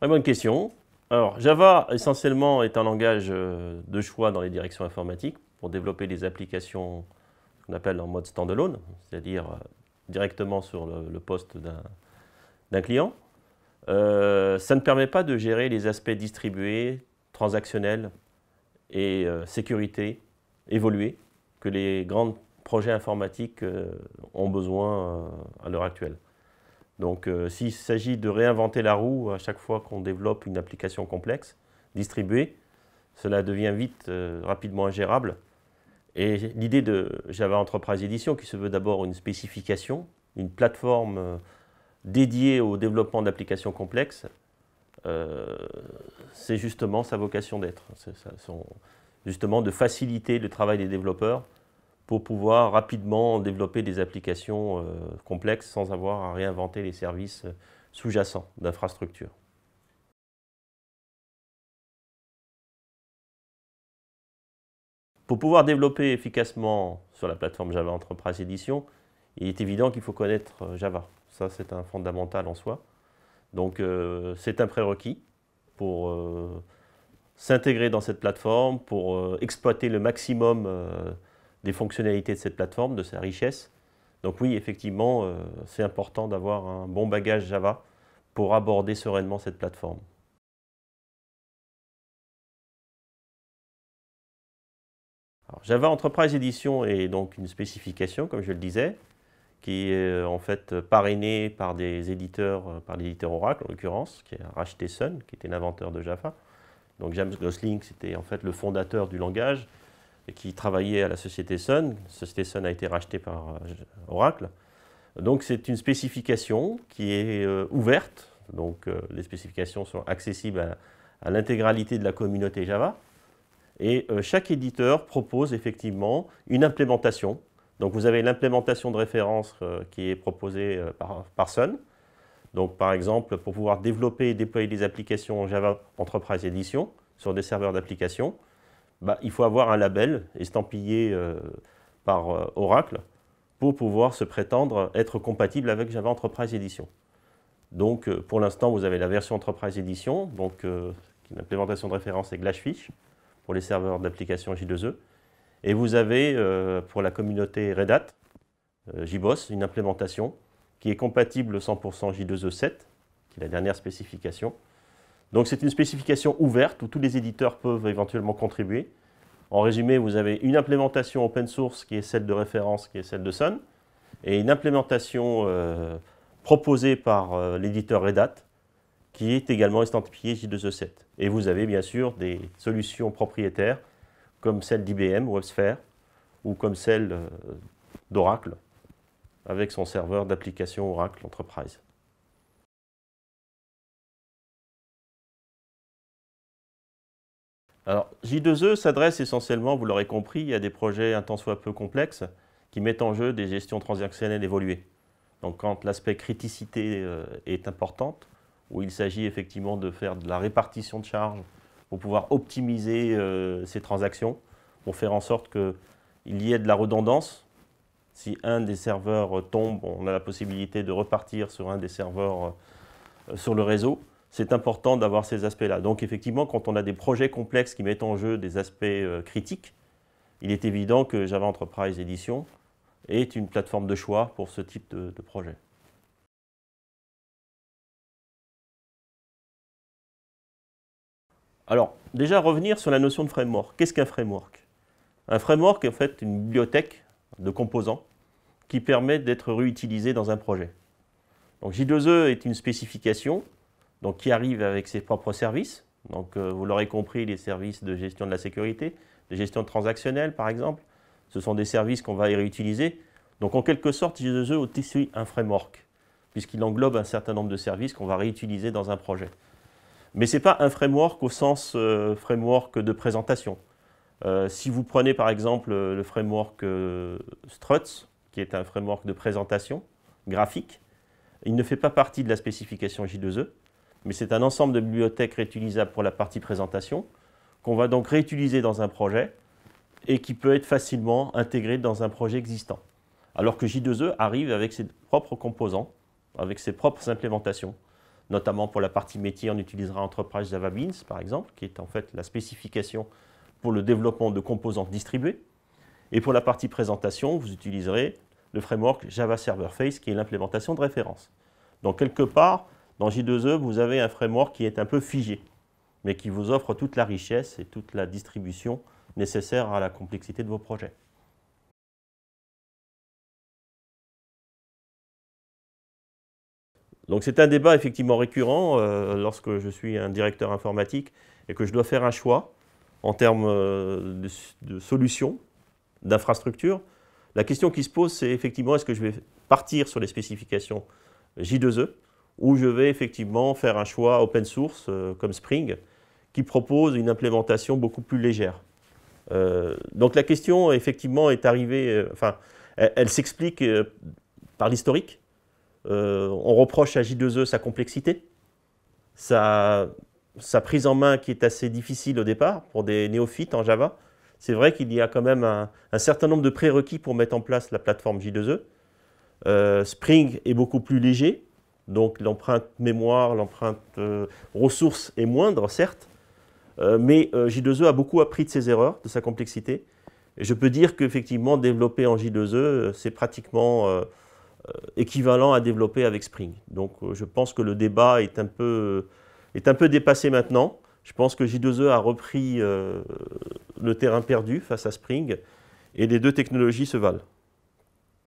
Très bonne question. Alors, Java, essentiellement, est un langage euh, de choix dans les directions informatiques pour développer des applications qu'on appelle en mode standalone, c'est-à-dire euh, directement sur le, poste d'un client. Euh, ça ne permet pas de gérer les aspects distribués, transactionnels et sécurité évolués que les grands projets informatiques ont besoin à l'heure actuelle. Donc euh, s'il s'agit de réinventer la roue à chaque fois qu'on développe une application complexe, distribuée, cela devient vite, euh, rapidement ingérable. Et l'idée de Java Enterprise Edition, qui se veut d'abord une spécification, une plateforme euh, dédiée au développement d'applications complexes, c'est justement sa vocation d'être. Justement de faciliter le travail des développeurs pour pouvoir rapidement développer des applications euh, complexes sans avoir à réinventer les services euh, sous-jacents d'infrastructures. Pour pouvoir développer efficacement sur la plateforme Java Enterprise Edition, il est évident qu'il faut connaître euh, Java. Ça, c'est un fondamental en soi. Donc, c'est un prérequis pour s'intégrer dans cette plateforme, pour exploiter le maximum des fonctionnalités de cette plateforme, de sa richesse. Donc oui, effectivement, euh, c'est important d'avoir un bon bagage Java pour aborder sereinement cette plateforme. Java Enterprise Edition est donc une spécification, comme je le disais, qui est euh, en fait parrainée par des éditeurs, euh, par l'éditeur Oracle en l'occurrence, qui est racheté Sun, qui était l'inventeur de Java. Donc James Gosling, c'était en fait le fondateur du langage, qui travaillait à la société Sun. La société Sun a été rachetée par euh, Oracle. Donc c'est une spécification qui est euh, ouverte. Donc euh, les spécifications sont accessibles à, l'intégralité de la communauté Java. Et chaque éditeur propose effectivement une implémentation. Donc vous avez l'implémentation de référence qui est proposée par, par, Sun. Donc par exemple, pour pouvoir développer et déployer des applications Java Enterprise Edition sur des serveurs d'applications, bah, il faut avoir un label estampillé euh, par euh, Oracle pour pouvoir se prétendre être compatible avec Java Enterprise Edition. Donc, euh, pour l'instant, vous avez la version Enterprise Edition, donc l'implémentation de référence est Glashfish pour les serveurs d'application J2E. Et vous avez, pour la communauté Red Hat, JBoss, une implémentation qui est compatible 100% J2E7, e qui est la dernière spécification, donc c'est une spécification ouverte où tous les éditeurs peuvent éventuellement contribuer. En résumé, vous avez une implémentation open source qui est celle de référence, qui est celle de Sun, et une implémentation euh, proposée par euh, l'éditeur Red Hat, qui est également estampillée J2E7. E et vous avez bien sûr des solutions propriétaires, comme celle d'IBM, WebSphere, ou comme celle euh, d'Oracle, avec son serveur d'application Oracle Enterprise. Alors, J2E s'adresse essentiellement, vous l'aurez compris, à des projets un tant soit peu complexes qui mettent en jeu des gestions transactionnelles évoluées. Donc, quand l'aspect criticité euh, est importante, où il s'agit effectivement de faire de la répartition de charges pour pouvoir optimiser euh, ces transactions, pour faire en sorte qu'il y ait de la redondance. Si un des serveurs tombe, on a la possibilité de repartir sur un des serveurs euh, sur le réseau c'est important d'avoir ces aspects-là. Donc effectivement, quand on a des projets complexes qui mettent en jeu des aspects euh, critiques, il est évident que Java Enterprise Edition est une plateforme de choix pour ce type de, projet. Alors, déjà revenir sur la notion de framework. Qu'est-ce qu'un framework Un framework est en fait une bibliothèque de composants qui permet d'être réutilisé dans un projet. Donc J2E est une spécification donc qui arrive avec ses propres services. Donc euh, vous l'aurez compris, les services de gestion de la sécurité, de gestion transactionnelle par exemple, ce sont des services qu'on va réutiliser. Donc en quelque sorte, j 2 e au tissu un framework, puisqu'il englobe un certain nombre de services qu'on va réutiliser dans un projet. Mais ce n'est pas un framework au sens euh, framework de présentation. Euh, si vous prenez par exemple le framework Struts, qui est un framework de présentation graphique, il ne fait pas partie de la spécification J2E, mais c'est un ensemble de bibliothèques réutilisables pour la partie présentation, qu'on va donc réutiliser dans un projet et qui peut être facilement intégré dans un projet existant. Alors que J2E arrive avec ses propres composants, avec ses propres implémentations, notamment pour la partie métier, on utilisera Enterprise Java Beans, par exemple, qui est en fait la spécification pour le développement de composants distribués. Et pour la partie présentation, vous utiliserez le framework Java Server Face, qui est l'implémentation de référence. Donc quelque part, dans J2E, vous avez un framework qui est un peu figé, mais qui vous offre toute la richesse et toute la distribution nécessaire à la complexité de vos projets. Donc c'est un débat effectivement récurrent euh, lorsque je suis un directeur informatique et que je dois faire un choix en termes euh, de, de solutions, d'infrastructures. La question qui se pose, c'est effectivement est-ce que je vais partir sur les spécifications J2E où je vais effectivement faire un choix open source euh, comme Spring qui propose une implémentation beaucoup plus légère. Euh, donc la question effectivement est arrivée, euh, enfin, elle, s'explique par l'historique. on reproche à J2E sa complexité, sa, prise en main qui est assez difficile au départ pour des néophytes en Java. C'est vrai qu'il y a quand même un certain nombre de prérequis pour mettre en place la plateforme J2E. Spring est beaucoup plus léger, donc l'empreinte mémoire, l'empreinte euh, ressource est moindre, certes, euh, mais euh, J2E a beaucoup appris de ses erreurs, de sa complexité. Et je peux dire qu'effectivement, développer en J2E, c'est pratiquement équivalent à développer avec Spring. Donc je pense que le débat est un peu, est un peu dépassé maintenant. Je pense que J2E a repris le terrain perdu face à Spring et les deux technologies se valent.